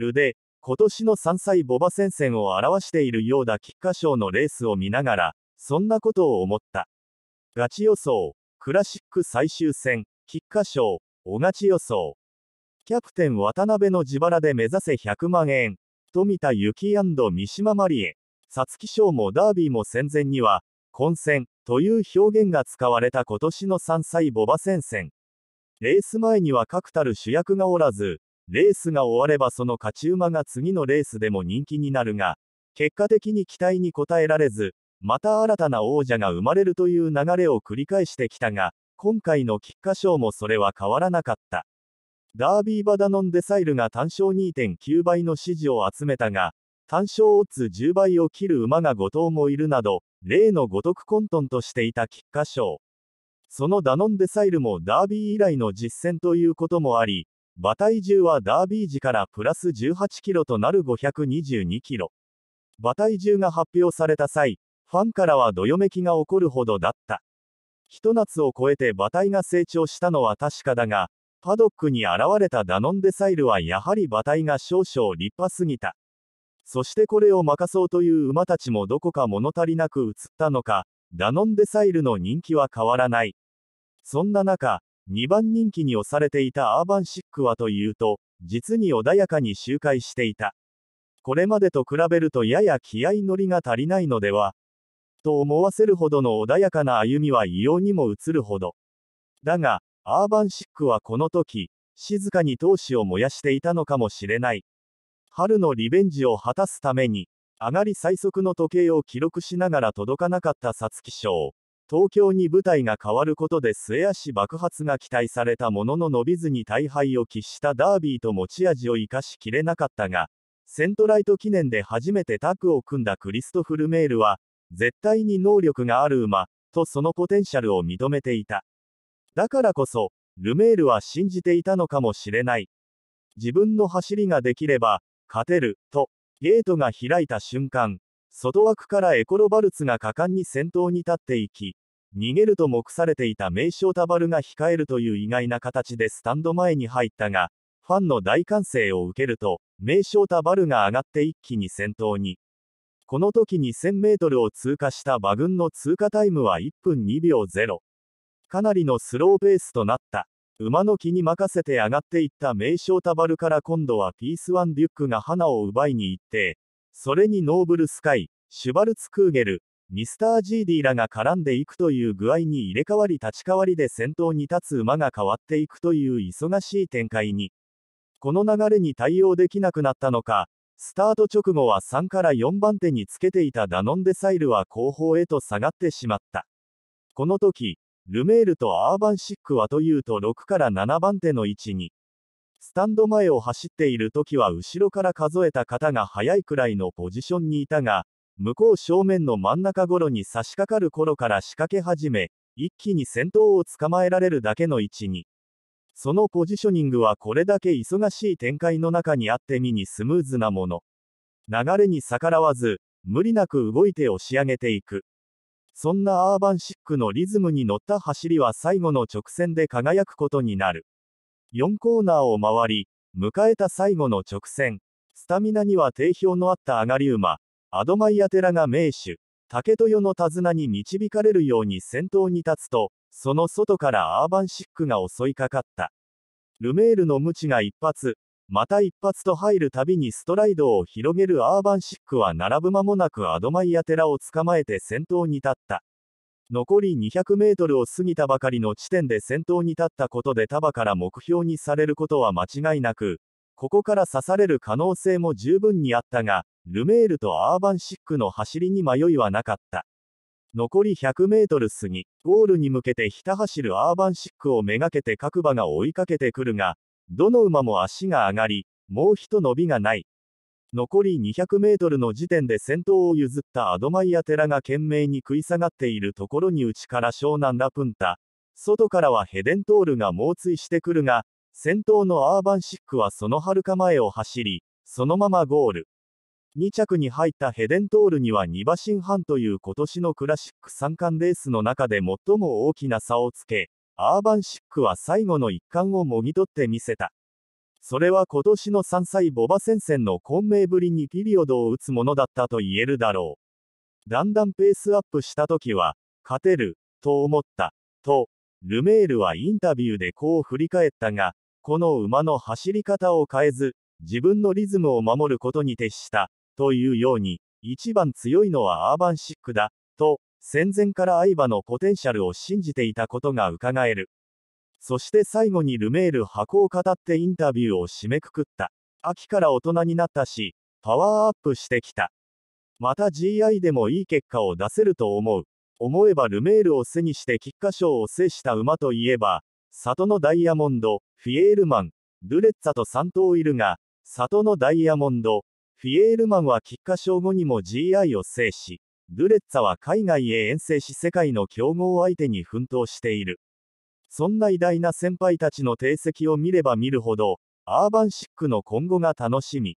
るで、今年の3歳ボバ戦線を表しているようだ菊花賞のレースを見ながら、そんなことを思った。ガチ予想、クラシック最終戦、菊花賞、おガチ予想。キャプテン渡辺の自腹で目指せ100万円、富田幸三島マリエ、皐月賞もダービーも戦前には、混戦という表現が使われた今年の3歳ボバ戦線。レース前には確たる主役がおらず、レースが終わればその勝ち馬が次のレースでも人気になるが、結果的に期待に応えられず、また新たな王者が生まれるという流れを繰り返してきたが、今回の菊花賞もそれは変わらなかった。ダービーバダノンデサイルが単勝2.9倍の支持を集めたが、単勝オッズ10倍を切る馬が5頭もいるなど、例のごとく混沌としていた菊花賞。そのダノンデサイルもダービー以来の実戦ということもあり、馬体重はダービー時からプラス18キロとなる522キロ。馬体重が発表された際、ファンからはどよめきが起こるほどだった。ひと夏を超えて馬体が成長したのは確かだが、パドックに現れたダノンデサイルはやはり馬体が少々立派すぎた。そしてこれを任そうという馬たちもどこか物足りなく映ったのか、ダノンデサイルの人気は変わらない。そんな中、2番人気に押されていたアーバンシックはというと、実に穏やかに周回していた。これまでと比べるとやや気合乗りが足りないのではと思わせるほどの穏やかな歩みは異様にも映るほど。だが、アーバンシックはこの時、静かに闘志を燃やしていたのかもしれない。春のリベンジを果たすために、上がり最速の時計を記録しながら届かなかった皐月賞。東京に舞台が変わることで末足爆発が期待されたものの伸びずに大敗を喫したダービーと持ち味を生かしきれなかったが、セントライト記念で初めてタッグを組んだクリストフ・ルメールは、絶対に能力がある馬、とそのポテンシャルを認めていた。だからこそ、ルメールは信じていたのかもしれない。自分の走りができれば、勝てる、と、ゲートが開いた瞬間、外枠からエコロバルツが果敢に先頭に立っていき、逃げると目されていた名称タバルが控えるという意外な形でスタンド前に入ったが、ファンの大歓声を受けると、名称タバルが上がって一気に先頭に。この時に0 0 0メートルを通過した馬群の通過タイムは1分2秒0。かなりのスローペースとなった。馬の気に任せて上がっていった名称タバルから今度はピースワンデュックが花を奪いに行って、それにノーブルスカイ、シュバルツクーゲル、ミスター GD らが絡んでいくという具合に入れ替わり立ち代わりで先頭に立つ馬が変わっていくという忙しい展開に。この流れに対応できなくなったのか、スタート直後は3から4番手につけていたダノンデサイルは後方へと下がってしまった。この時、ルメールとアーバンシックはというと6から7番手の位置に。スタンド前を走っている時は後ろから数えた方が速いくらいのポジションにいたが、向こう正面の真ん中頃に差し掛かる頃から仕掛け始め、一気に先頭を捕まえられるだけの位置に。そのポジショニングはこれだけ忙しい展開の中にあって身にスムーズなもの。流れに逆らわず、無理なく動いて押し上げていく。そんなアーバンシックのリズムに乗った走りは最後の直線で輝くことになる。4コーナーを回り、迎えた最後の直線。スタミナには定評のあった上がり馬、アドマイア寺が名手、竹豊の手綱に導かれるように先頭に立つと、その外からアーバンシックが襲いかかった。ルメールの無知が一発、また一発と入るたびにストライドを広げるアーバンシックは並ぶ間もなくアドマイア寺を捕まえて先頭に立った。残り200メートルを過ぎたばかりの地点で先頭に立ったことで束から目標にされることは間違いなく、ここから刺される可能性も十分にあったが、ルメールとアーバンシックの走りに迷いはなかった。残り100メートル過ぎ、ゴールに向けてひた走るアーバンシックをめがけて各馬が追いかけてくるが、どの馬も足が上がり、もう一伸びがない。残り200メートルの時点で先頭を譲ったアドマイア・テラが懸命に食い下がっているところに内から湘南ラプンタ、外からはヘデントールが猛追してくるが、先頭のアーバンシックはそのはるか前を走り、そのままゴール。2着に入ったヘデントールには2馬身半という今年のクラシック3冠レースの中で最も大きな差をつけ、アーバンシックは最後の一冠をもぎ取ってみせた。それは今年の3歳ボバ戦線の混迷ぶりにピリオドを打つものだったと言えるだろう。だんだんペースアップした時は、勝てる、と思った、と、ルメールはインタビューでこう振り返ったが、この馬の走り方を変えず、自分のリズムを守ることに徹した。というように、一番強いのはアーバンシックだ、と、戦前から相葉のポテンシャルを信じていたことが伺える。そして最後にルメール箱を語ってインタビューを締めくくった。秋から大人になったし、パワーアップしてきた。また GI でもいい結果を出せると思う。思えばルメールを背にして菊花賞を制した馬といえば、里のダイヤモンド、フィエールマン、ルレッツァと3頭いるが、里のダイヤモンド、フィエールマンは菊花賞後にも GI を制し、ドゥレッツァは海外へ遠征し世界の強豪相手に奮闘している。そんな偉大な先輩たちの定石を見れば見るほど、アーバンシックの今後が楽しみ。